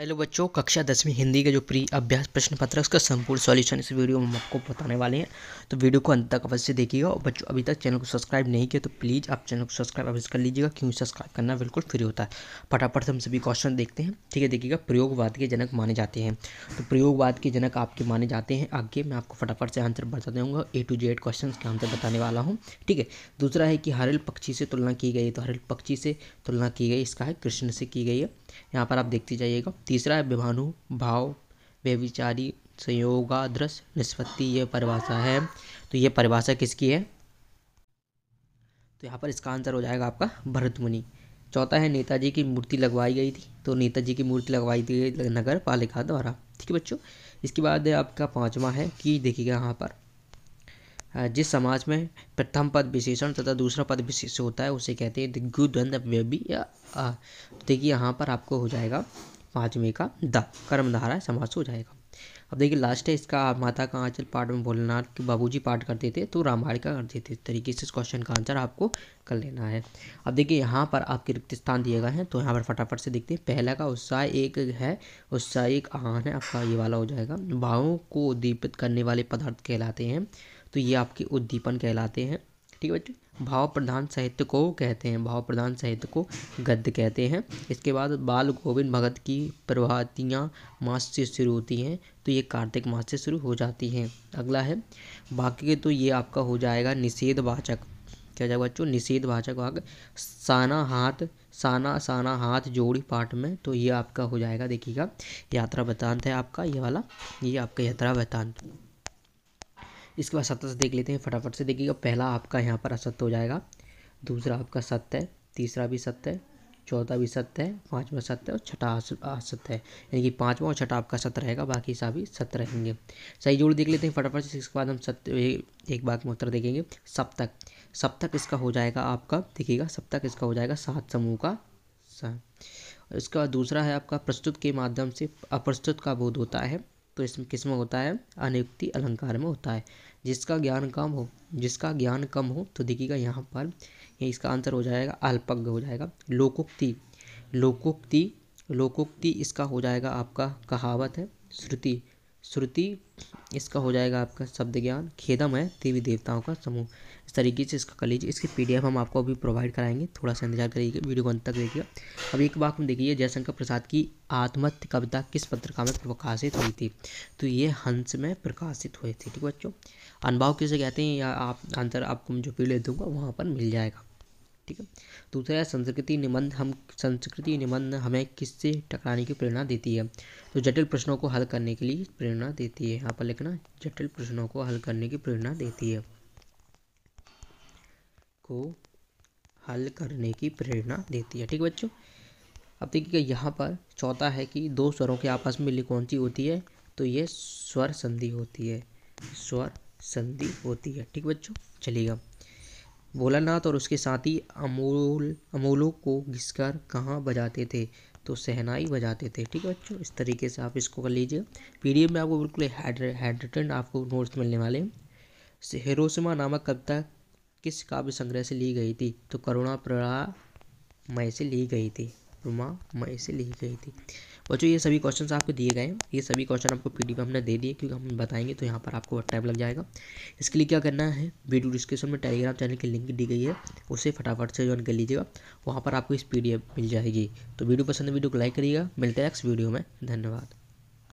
hello बच्चों कक्षा दसवीं हिंदी का जो प्री अभ्यास प्रश्न पत्र है उसका संपूर्ण सॉल्यूशन इस वीडियो में हम आपको बताने वाले हैं तो वीडियो को अंत तक अवश्य देखिएगा और बच्चों अभी तक चैनल को सब्सक्राइब नहीं किया तो प्लीज़ आप चैनल को सब्सक्राइब अवश्य कर लीजिएगा क्योंकि सब्सक्राइब करना बिल्कुल फ्री होता है फटाफट से हम सभी क्वेश्चन देखते हैं ठीक है देखिएगा प्रयोगवाद के जनक माने जाते हैं तो प्रयोगवाद के जनक आपके माने जाते हैं आगे मैं आपको फटाफट से आंसर बता दूँगा ए टू जेड क्वेश्चन के आंसर बताने वाला हूँ ठीक है दूसरा है कि हरिल पक्षी से तुलना की गई है तो हरिल पक्षी से तुलना की गई इसका है कृष्ण से की गई है यहाँ पर आप देखते जाइएगा तीसरा है विभानु भाव व्यविचारी संयोगादृश निष्पत्ति ये परिभाषा है तो ये परिभाषा किसकी है तो यहाँ पर इसका आंसर हो जाएगा आपका भरत मुनि चौथा है नेताजी की मूर्ति लगवाई गई थी तो नेताजी की मूर्ति लगवाई थी नगर पालिका द्वारा ठीक है बच्चों इसके बाद आपका पाँचवा है कि देखिएगा यहाँ पर जिस समाज में प्रथम पद विशेषण तथा दूसरा पद विशेष होता है उसे कहते हैं दिग्गुद्वंद व्यभी या तो देखिए यहाँ पर आपको हो जाएगा पाँचवें का द कर्मधारा समास हो जाएगा अब देखिए लास्ट है इसका माता का आंचल पाठ में बोलना कि बाबूजी पाठ करते थे तो रामायण का करते थे इस तरीके से इस क्वेश्चन का आंसर आपको कर लेना है अब देखिए यहाँ पर आपके रिक्त स्थान दिए गए हैं तो यहाँ पर फटाफट से देखते हैं पहला का उत्साह एक है उत्साह एक आहान है आपका ये वाला हो जाएगा भावों को उद्दीपित करने वाले पदार्थ कहलाते हैं तो ये आपके उद्दीपन कहलाते हैं ठीक है बच्चों भाव प्रधान साहित्य को कहते हैं भाव प्रधान साहित्य को गद्य कहते हैं इसके बाद बाल गोविंद भगत की प्रभातियाँ मास से शुरू होती हैं तो ये कार्तिक मास से शुरू हो जाती हैं अगला है बाकी तो ये आपका हो जाएगा निषेध वाचक क्या जाएगा बच्चों निषेध वाचक साना हाथ साना साना हाथ जोड़ी पाठ में तो ये आपका हो जाएगा देखिएगा यात्रा वृतांत है आपका ये वाला ये आपका यात्रा वृतांत इसके बाद सत्य से देख लेते हैं फटाफट से देखिएगा पहला आपका यहाँ पर असत्य हो जाएगा दूसरा आपका सत्य है तीसरा भी सत्य है चौथा भी सत्य है पाँचवा सत्य और छठा असत्य है यानी कि पाँचवा और छठा आपका सत्य रहेगा बाकी सभी सत्य रहेंगे सही जोड़ देख लेते हैं फटाफट से इसके बाद हम सत्य एक बात में उत्तर देखेंगे सप्तक सप्तक इसका हो जाएगा आपका देखिएगा सप्तक इसका हो जाएगा सात समूह का इसका दूसरा है आपका प्रस्तुत के माध्यम से अप्रस्तुत का बोध होता है तो इसमें किस में होता है अनियुक्ति अलंकार में होता है जिसका ज्ञान कम हो जिसका ज्ञान कम हो तो देखिएगा यहाँ पर इसका आंसर हो जाएगा अल्पज्ञ हो जाएगा लोकोक्ति लोकोक्ति लोकोक्ति इसका हो जाएगा आपका कहावत है श्रुति श्रुति इसका हो जाएगा आपका शब्द ज्ञान खेदम है देवी देवताओं का समूह इस तरीके से इसका कर लीजिए इसकी पीडीएफ हम आपको अभी प्रोवाइड कराएंगे थोड़ा सा इंतजार करिए वीडियो को अंत तक देखिए अब एक बात हम देखिए जयशंकर प्रसाद की आत्महत्य कविता किस पत्रिका में प्रकाशित हुई थी तो ये हंस में प्रकाशित हुए थे ठीक है बच्चों अनुभव किसे कहते हैं या आप आंसर आपको जो पीडीएफ दूंगा वहाँ पर मिल जाएगा ठीक है दूसरा है संस्कृति निबंध हम संस्कृति निबंध हमें किससे टकराने की प्रेरणा देती है तो जटिल प्रश्नों को हल करने के लिए प्रेरणा देती है यहाँ पर लिखना जटिल प्रश्नों को हल करने की प्रेरणा देती है को हल करने की प्रेरणा देती है ठीक है बच्चों अब देखिए यहाँ पर चौथा है कि दो स्वरों के आपस में मिली कौन सी होती है तो ये स्वर संधि होती है स्वर संधि होती है ठीक बच्चों चलिएगा भोलानाथ और उसके साथी अमूल अमूलों को घिसकर कहाँ बजाते थे तो सहनाई बजाते थे ठीक है बच्चों इस तरीके से आप इसको कर लीजिए पी में आपको बिल्कुल हैड हैड रिटर्न आपको नोट्स मिलने वाले हैं हिरोशिमा नामक कविता किस काव्य संग्रह से ली गई थी तो करुणा प्रणामय से ली गई थी रुमा मय से ली गई थी बच्चों ये सभी क्वेश्चन आपको दिए गए हैं ये सभी क्वेश्चन आपको पी में हमने दे दिए क्योंकि हम बताएंगे तो यहाँ पर आपको टाइम लग जाएगा इसके लिए क्या करना है वीडियो डिस्क्रिप्शन में टेलीग्राम चैनल की लिंक दी गई है उसे फटाफट से ज्वाइन कर लीजिएगा वहाँ पर आपको इस पी मिल जाएगी तो वीडियो पसंद है वीडियो को लाइक करिएगा मिलते हैं नेक्स्ट वीडियो में धन्यवाद